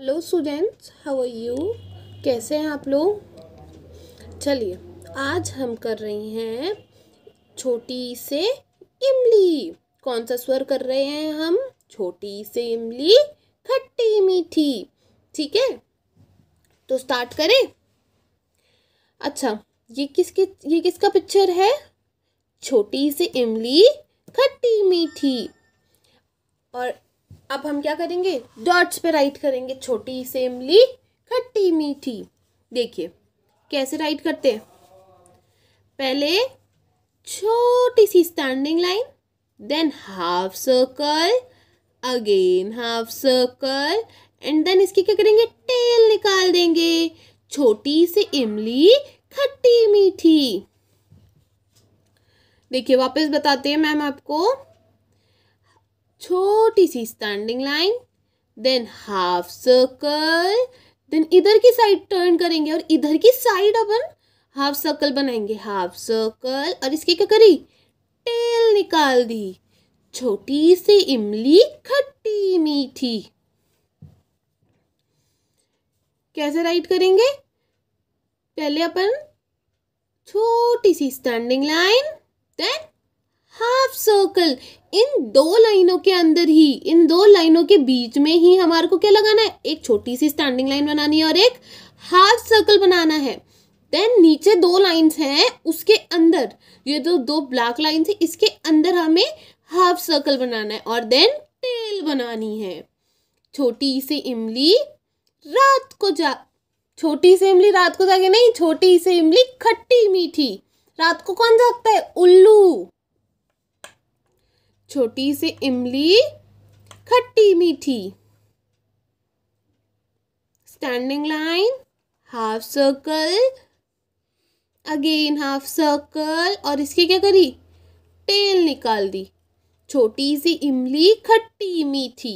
hello students how are you कैसे हैं आप लोग चलिए आज हम कर रहे हैं छोटी से इमली कौन सा स्वर कर रहे हैं हम छोटी से इमली खट्टी मीठी ठीक है तो स्टार्ट करें अच्छा ये किसके ये किसका पिक्चर है छोटी सी इमली खट्टी मीठी और अब हम क्या करेंगे डॉट्स पे राइट करेंगे छोटी से इमली खट्टी मीठी देखिए कैसे राइट करते हैं पहले छोटी सी standing line then half circle again half circle and then इसकी क्या करेंगे टेल निकाल देंगे छोटी सी इमली खट्टी मीठी देखिए वापस बताते हैं मैम आपको छोटी सी standing line then half circle then इधर की साइड टर्न करेंगे और इधर की साइड अपन हाफ सर्कल बनाएंगे हाफ सर्कल और इसकी क्या करी टेल निकाल दी छोटी सी इमली खट्टी मीठी कैसे राइट करेंगे पहले अपन छोटी सी standing line then half circle इन दो लाइनों के अंदर ही इन दो लाइनों के बीच में ही हमारे को क्या लगाना है एक छोटी सी स्टैंडिंग लाइन बनानी है और एक हाफ सर्कल बनाना है देन नीचे दो लाइंस हैं उसके अंदर ये जो दो ब्लैक लाइंस है इसके अंदर हमें हाफ सर्कल बनाना है और देन टेल बनानी है छोटी सी इमली रात को जा छोटी सी इमली रात को जाके नहीं छोटी सी इमली खट्टी मीठी रात को कौन जागता है उल्लू छोटी सी इमली खट्टी मीठी standing line half circle again half circle और इसकी क्या करी टेल निकाल दी छोटी सी इमली खट्टी मीठी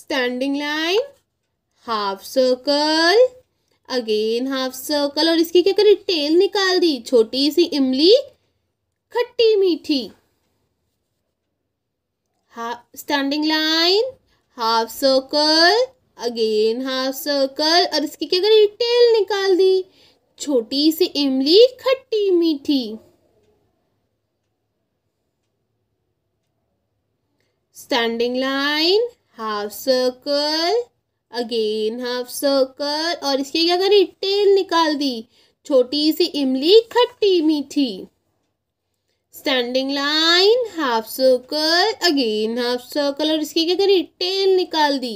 standing line half circle again half circle और इसकी क्या करी टेल निकाल दी छोटी सी इमली खट्टी मीठी standing line half circle again half circle और इसकी क्या करें टेल निकाल दी छोटी सी इमली खट्टी मीठी standing line half circle again half circle और इसकी क्या करें टेल निकाल दी छोटी सी इमली खट्टी मीठी standing line half circle again half circle और इसकी क्या करी टेल निकाल दी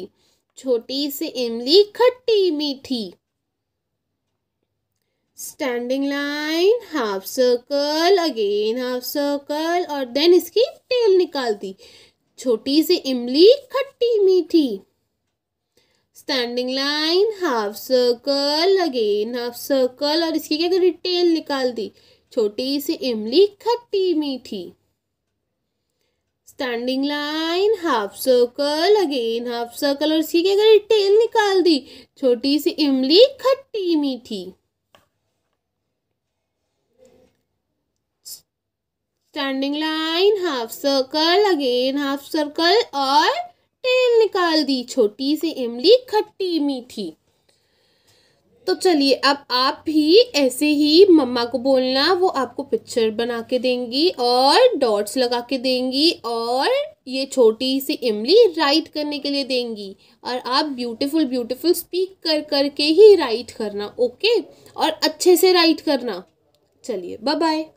छोटी सी इमली खट्टी मीठी standing line half circle again half circle और देन इसकी टेल निकाल दी छोटी सी इमली खट्टी मीठी standing line half circle again half circle और इसकी क्या करी टेल निकाल दी छोटी सी इमली खट्टी मीठी standing line half circle again half circle और सीखे क्या करी टेल निकाल दी छोटी सी इमली खट्टी मीठी standing line half circle again half circle और टेल निकाल दी छोटी सी इमली खट्टी मीठी तो चलिए अब आप भी ऐसे ही मम्मा को बोलना वो आपको पिक्चर बना के देंगी और डॉट्स लगा के देंगी और ये छोटी सी इमली राइट करने के लिए देंगी और आप ब्यूटीफुल ब्यूटीफुल स्पीक कर करके ही राइट करना ओके और अच्छे से राइट करना चलिए बाय बाय